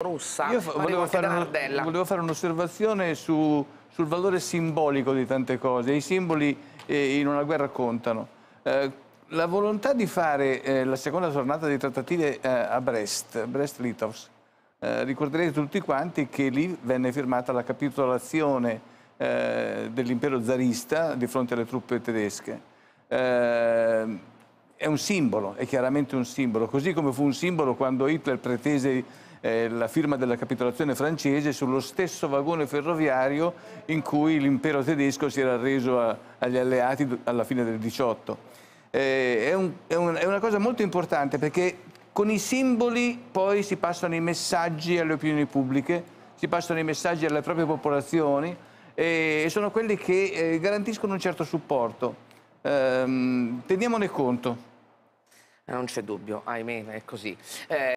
russa, Io volevo fare, un, volevo fare un'osservazione su, sul valore simbolico di tante cose. I simboli eh, in una guerra contano. Eh, la volontà di fare eh, la seconda tornata di trattative eh, a Brest, Brest-Litovsk, eh, ricorderete tutti quanti che lì venne firmata la capitolazione eh, dell'impero zarista di fronte alle truppe tedesche. è un simbolo, è chiaramente un simbolo, così come fu un simbolo quando Hitler pretese eh, la firma della capitolazione francese sullo stesso vagone ferroviario in cui l'impero tedesco si era reso a, agli alleati alla fine del 18. Eh, è, un, è, un, è una cosa molto importante perché con i simboli poi si passano i messaggi alle opinioni pubbliche, si passano i messaggi alle proprie popolazioni e sono quelli che eh, garantiscono un certo supporto. Ehm, teniamone conto. Non c'è dubbio, ahimè, è così. Eh...